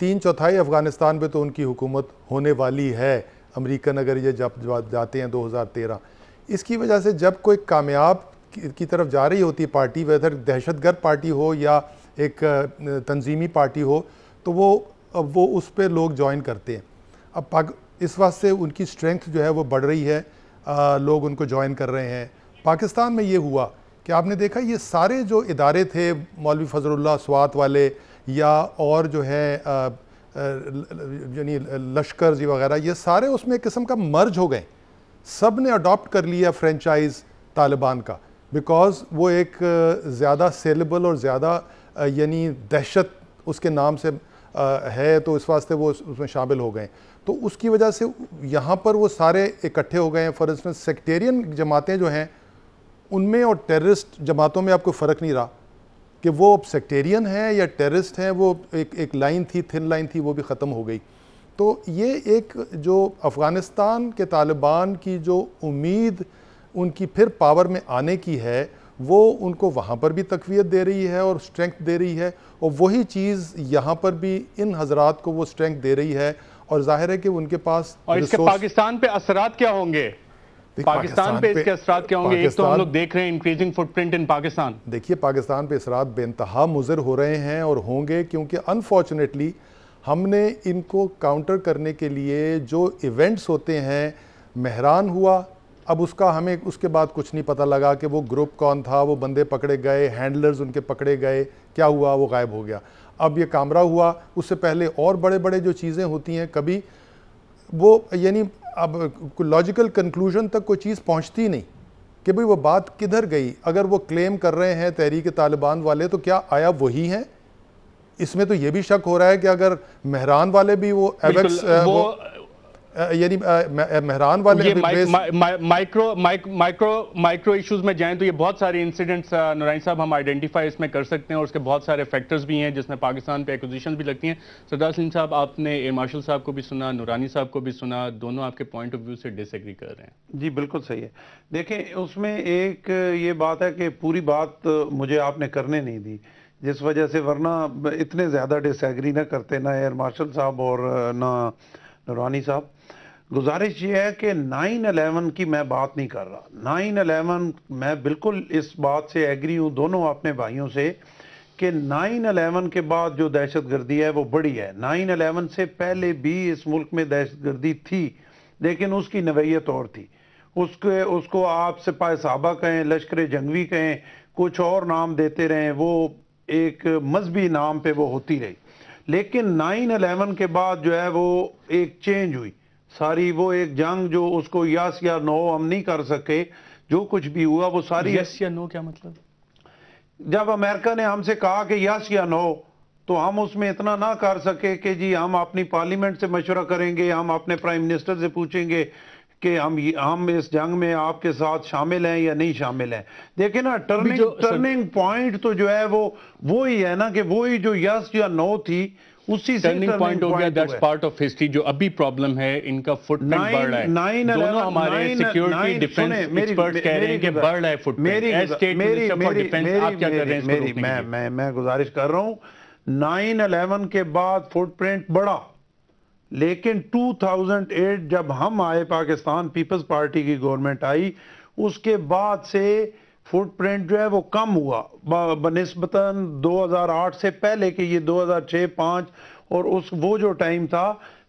Speaker 4: तीन चौथाई अफ़गानिस्तान पे तो उनकी हुकूमत होने वाली है अमेरिकन अगर ये जब जाते हैं 2013 इसकी वजह से जब कोई कामयाब की तरफ जा रही होती पार्टी वेदर दहशतगर्द पार्टी हो या एक तंजीमी पार्टी हो तो वो अब वो उस पर लोग ज्वाइन करते हैं अब पाक इस वक्त से उनकी स्ट्रेंथ जो है वो बढ़ रही है आ, लोग उनको ज्वाइन कर रहे हैं पाकिस्तान में ये हुआ कि आपने देखा ये सारे जो इदारे थे मौलवी फजलुल्ला स्वात वाले या और जो है यानी लश्कर जी वगैरह ये सारे उसमें एक किस्म का मर्ज हो गए सब ने अडॉप्ट कर लिया फ्रेंचाइज तालिबान का बिकॉज वो एक ज़्यादा सेलेबल और ज़्यादा यानी दहशत उसके नाम से है तो इस वास्ते वो उसमें शामिल हो गए तो उसकी वजह से यहाँ पर वो सारे इकट्ठे हो गए हैं फॉर इंस्टेंस सेक्टेरियन जमातें जो हैं उनमें और टेररिस्ट जमातों में आपको फ़र्क नहीं रहा कि वो अब सेक्टेरियन हैं या टेररिस्ट हैं वो एक एक लाइन थी थिन लाइन थी वो भी ख़त्म हो गई तो ये एक जो अफ़गानिस्तान के तालिबान की जो उम्मीद उनकी फिर पावर में आने की है वो उनको वहाँ पर भी तकवीत दे रही है और स्ट्रेंथ दे रही है और वही चीज़ यहाँ पर भी इन हजरात को वो स्ट्रेंथ दे रही है और जाहिर है कि उनके पास और इसके
Speaker 1: पाकिस्तान पे असरात क्या होंगे
Speaker 4: पाकिस्तान पे इसके असरात क्या होंगे एक तो हम लोग देख रहे हैं इंक्रीजिंग फुटप्रिंट इन पाकिस्तान देखिए पाकिस्तान पे असरात बेनतहा मुजर हो रहे हैं और होंगे क्योंकि अनफॉर्चुनेटली हमने इनको काउंटर करने के लिए जो इवेंट्स होते हैं मेहरान हुआ अब उसका हमें उसके बाद कुछ नहीं पता लगा कि वो ग्रुप कौन था वो बंदे पकड़े गए हैंडलर्स उनके पकड़े गए क्या हुआ वो गायब हो गया अब ये कामरा हुआ उससे पहले और बड़े बड़े जो चीज़ें होती हैं कभी वो यानी अब लॉजिकल कंक्लूजन तक कोई चीज़ पहुंचती नहीं कि भाई वो बात किधर गई अगर वो क्लेम कर रहे हैं तहरीक तालिबान वाले तो क्या आया वही हैं इसमें तो ये भी शक हो रहा है कि अगर मेहरान वाले भी वो एवेक्स वो, वो यानी मेहरान वाले ये माइक, मा, मा,
Speaker 1: micro mic, micro micro issues में जाएं तो ये बहुत सारे इंसिडेंट्स नारायण साहब हम आइडेंटिफाई इसमें कर सकते हैं और उसके बहुत सारे फैक्टर्स भी हैं जिसमें पाकिस्तान पे एक्विजिशन भी लगती हैं सरदार सिंह साहब आपने एयर मार्शल साहब को भी सुना नूरानी साहब को भी सुना दोनों आपके पॉइंट ऑफ व्यू
Speaker 5: से डिसग्री कर रहे हैं जी बिल्कुल सही है देखें उसमें एक ये बात है कि पूरी बात मुझे आपने करने नहीं दी जिस वजह से वरना इतने ज़्यादा डिसग्री ना करते ना एयर मार्शल साहब और ना नूरानी साहब गुजारिश ये है कि नाइन अलेवन की मैं बात नहीं कर रहा नाइन अलेवन मैं बिल्कुल इस बात से एग्री हूँ दोनों अपने भाइयों से कि नाइन अलेवन के बाद जो दहशत गर्दी है वो बड़ी है नाइन अलेवन से पहले भी इस मुल्क में दहशत गर्दी थी लेकिन उसकी नवैयत और थी उसके उसको आप सिपाही साहबा कहें लश्कर जंगवी कहें कुछ और नाम देते रहें वो एक मजहबी नाम पर वो होती रही लेकिन नाइन अलेवन के बाद जो है वो एक चेंज हुई सारी वो एक जंग जो उसको यस या नो हम नहीं कर सके जो कुछ भी हुआ वो सारी यस
Speaker 1: या नो क्या मतलब
Speaker 5: जब अमेरिका ने हमसे कहा कि यस या नो तो हम उसमें इतना ना कर सके कि जी हम अपनी पार्लियामेंट से मशवरा करेंगे हम अपने प्राइम मिनिस्टर से पूछेंगे कि हम हम इस जंग में आपके साथ शामिल हैं या नहीं शामिल हैं देखिए ना टर्निंग टर्निंग पॉइंट तो जो है वो वो ही है ना कि वो ही जो यस या नो थी उसी टर्निंग पॉइंट हो गया दैट्स पार्ट
Speaker 1: ऑफ हिस्ट्री जो अभी प्रॉब्लम है इनका फुटप्रिंट बढ़ रहा है दोनों हमारे सिक्योरिटी डिफेंस एक्सपर्ट्स कह रहे हैं कि बढ़ रहा है फुटप्रिंट डिफेंस आप क्या कर रहे हैं मैं
Speaker 5: मैं मैं गुजारिश कर रहा हूं नाइन अलेवन के बाद फुटप्रिंट बढ़ा लेकिन 2008 जब हम आए पाकिस्तान पीपल्स पार्टी की गवर्नमेंट आई उसके बाद से फुटप्रिंट जो है वो कम हुआ बनस्बतन 2008 से पहले के ये 2006 5 और उस वो जो टाइम था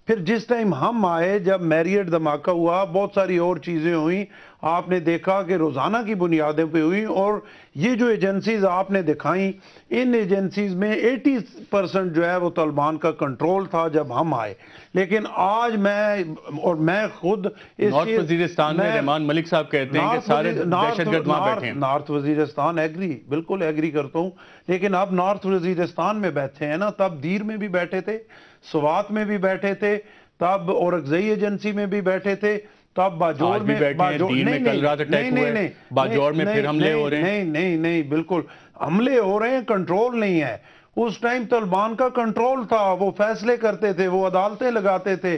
Speaker 5: फिर जिस टाइम हम आए जब मैरियट धमाका हुआ बहुत सारी और चीज़ें हुई आपने देखा कि रोज़ाना की बुनियादें पे हुई और ये जो एजेंसीज़ आपने दिखाई इन एजेंसीज़ में 80 परसेंट जो है वो तालिबान का कंट्रोल था जब हम आए लेकिन आज मैं और मैं खुद इस में रहमान
Speaker 1: मलिक साहब कहते हैं कि सारे दहशतगर्द वहाँ बैठे
Speaker 5: हैं नॉर्थ वजीरस्तान एग्री बिल्कुल एग्री करता हूँ लेकिन आप नॉर्थ वजीरस्तान में बैठे हैं ना तब दीर में भी बैठे थे सवात में भी बैठे थे तब और एजेंसी में भी बैठे थे तब बाजौर में बाजौर में कल रात अटैक नहीं, नहीं, बाजौर में फिर हमले हो रहे हैं नहीं नहीं नहीं बिल्कुल हमले हो रहे हैं कंट्रोल नहीं है उस टाइम तालिबान का कंट्रोल था वो फैसले करते थे वो अदालतें लगाते थे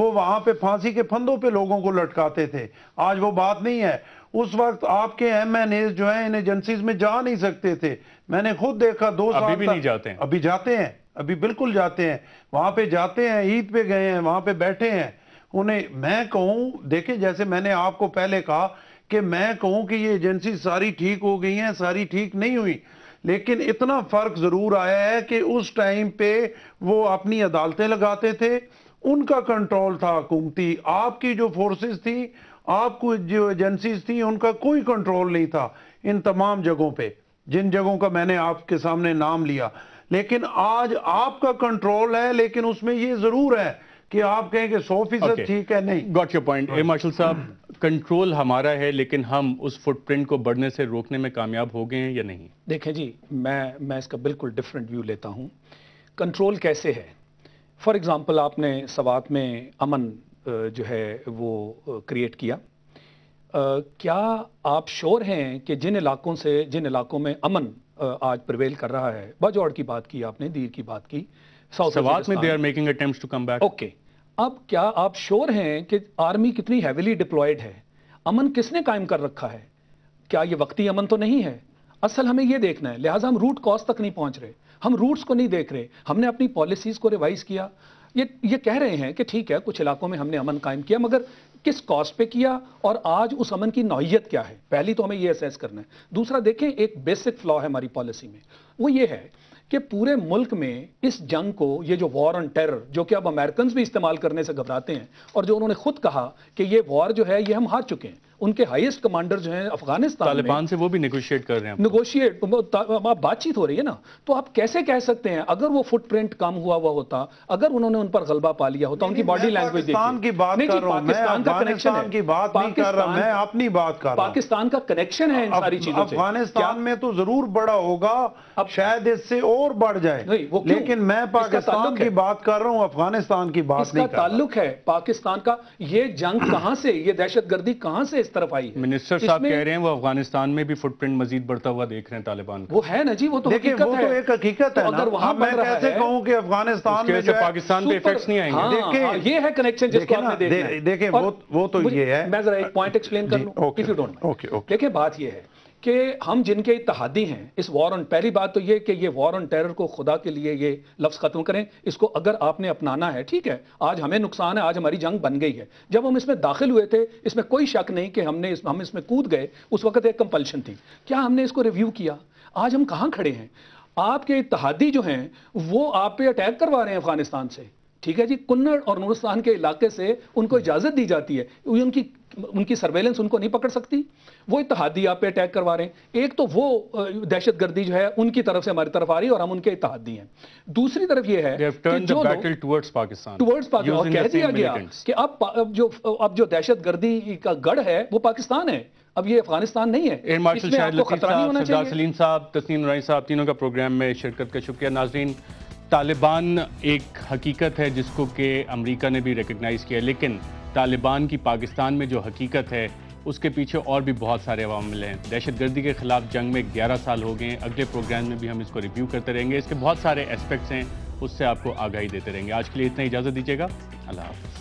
Speaker 5: वो वहां पे फांसी के फंदों पे लोगों को लटकाते थे आज वो बात नहीं है उस वक्त आपके एम एन एज जो है इन एजेंसीज में जा नहीं सकते थे मैंने खुद देखा दो साल अभी भी नहीं जाते हैं अभी जाते हैं अभी बिल्कुल जाते हैं वहां पे जाते हैं ईद पे गए हैं वहां पे बैठे हैं उन्हें मैं कहूं देखे जैसे मैंने आपको पहले कहा कि मैं कहूं कि ये एजेंसी सारी ठीक हो गई है सारी ठीक नहीं हुई लेकिन इतना फ़र्क ज़रूर आया है कि उस टाइम पे वो अपनी अदालतें लगाते थे उनका कंट्रोल था हुकूमती आपकी जो फोर्सेस थी आपको जो एजेंसीज थी उनका कोई कंट्रोल नहीं था इन तमाम जगहों पे जिन जगहों का मैंने आपके सामने नाम लिया लेकिन आज आपका कंट्रोल है लेकिन उसमें ये जरूर है कि आप कहें कि सौ फीसद ठीक है नहीं got your point air
Speaker 1: marshal Sahab control हमारा है लेकिन हम उस फुटप्रिंट को बढ़ने से रोकने में कामयाब हो गए
Speaker 3: हैं या नहीं देखें जी मैं मैं इसका बिल्कुल डिफरेंट व्यू लेता हूँ कंट्रोल कैसे है फॉर एग्ज़ाम्पल आपने सवात में अमन जो है वो क्रिएट किया क्या आप श्योर हैं कि जिन इलाकों से जिन इलाकों में अमन आज प्रवेल कर रहा है बजौड़ की बात की आपने दीर की बात की साउथ में they are
Speaker 1: making attempts to come back okay
Speaker 3: अब क्या आप श्योर हैं कि आर्मी कितनी हैविली डिप्लॉयड है अमन किसने कायम कर रखा है क्या ये वक्ती अमन तो नहीं है असल हमें ये देखना है लिहाजा हम रूट कॉज तक नहीं पहुंच रहे हम रूट्स को नहीं देख रहे हमने अपनी पॉलिसीज़ को रिवाइज किया ये ये कह रहे हैं कि ठीक है कुछ इलाकों में हमने अमन कायम किया मगर किस कॉस्ट पे किया और आज उस अमन की नौीयत क्या है पहली तो हमें ये असेस करना है दूसरा देखें एक बेसिक फ्लॉ है हमारी पॉलिसी में वो ये है कि पूरे मुल्क में इस जंग को ये जो वॉर ऑन टेरर जो कि अब अमेरिकन भी इस्तेमाल करने से घबराते हैं और जो उन्होंने खुद कहा कि ये वॉर जो है ये हम हार चुके हैं उनके हाईएस्ट कमांडर जो हैं अफगानिस्तान तालिबान
Speaker 1: से वो भी नेगोशिएट कर रहे हैं
Speaker 3: नेगोशिएट तो आप बातचीत हो रही है ना तो आप कैसे कह सकते हैं अगर वो फुटप्रिंट कम हुआ हुआ होता अगर उन्होंने उन पर गलबा पा लिया होता उनकी बॉडी लैंग्वेज की बात कर पाकिस्तान का कनेक्शन है अफगानिस्तान में
Speaker 5: तो जरूर बड़ा होगा अब शायद इससे और बढ़ जाए लेकिन मैं पाकिस्तान की बात कर रहा हूं अफगानिस्तान की बात नहीं
Speaker 3: ताल्लुक है पाकिस्तान का ये जंग कहां से ये दहशतगर्दी कहां से इस तरफ आई है
Speaker 1: मिनिस्टर साहब कह रहे हैं वो अफगानिस्तान में भी फुटप्रिंट मजीद बढ़ता हुआ देख रहे हैं तालिबान का।
Speaker 5: वो है ना जी वो तो देखिए वो तो एक हकीकत तो है अगर वहां मैं कैसे कहूं कि अफगानिस्तान में जो पाकिस्तान पे इफेक्ट्स नहीं आएंगे हाँ, देखिए हाँ, ये है कनेक्शन जिसको आपने देखिए वो तो
Speaker 1: ये है
Speaker 3: मैं जरा एक पॉइंट एक्सप्लेन कर लूँ इफ यू डोंट देखिए बात ये है कि हम जिनके इतिहादी हैं इस वॉर ऑन पहली बात तो ये कि ये वॉर ऑन टेरर को खुदा के लिए ये लफ्ज़ ख़त्म करें इसको अगर आपने अपनाना है ठीक है आज हमें नुकसान है आज हमारी जंग बन गई है जब हम इसमें दाखिल हुए थे इसमें कोई शक नहीं कि हमने इस, हम इसमें कूद गए उस वक्त एक कंपल्शन थी क्या हमने इसको रिव्यू किया आज हम कहाँ खड़े हैं आपके इतिहादी जो हैं वो आप पे अटैक करवा रहे हैं अफगानिस्तान से ठीक है जी कुन्नड़ और नूरस्तान के इलाके से उनको इजाज़त दी जाती है उनकी उनकी सर्वेलेंस उनको नहीं पकड़ सकती वो इतिहादी आप पे अटैक करवा रहे हैं एक तो वो दहशत गर्दी जो है उनकी तरफ से हमारी तरफ आ रही है और हम उनके इतिहादी हैं दूसरी तरफ ये है कि अब जो अब जो दहशत गर्दी का गढ़ है वो पाकिस्तान है अब ये अफगानिस्तान नहीं है एयर मार्शल शाहिद सलीम
Speaker 1: साहब तस्नीम राय साहब तीनों का प्रोग्राम में शिरकत का शुक्रिया नाजरीन तालिबान एक हकीकत है जिसको के अमेरिका ने भी रिकग्नाइज़ किया लेकिन तालिबान की पाकिस्तान में जो हकीकत है उसके पीछे और भी बहुत सारे अवामिल हैं दहशत गर्दी के ख़िलाफ़ जंग में ग्यारह साल हो गए अगले प्रोग्राम में भी हम इसको रिव्यू करते रहेंगे इसके बहुत सारे एस्पेक्ट्स हैं उससे आपको आगाही देते रहेंगे आज के लिए इतना इजाज़त दीजिएगा अल्लाह हाफ़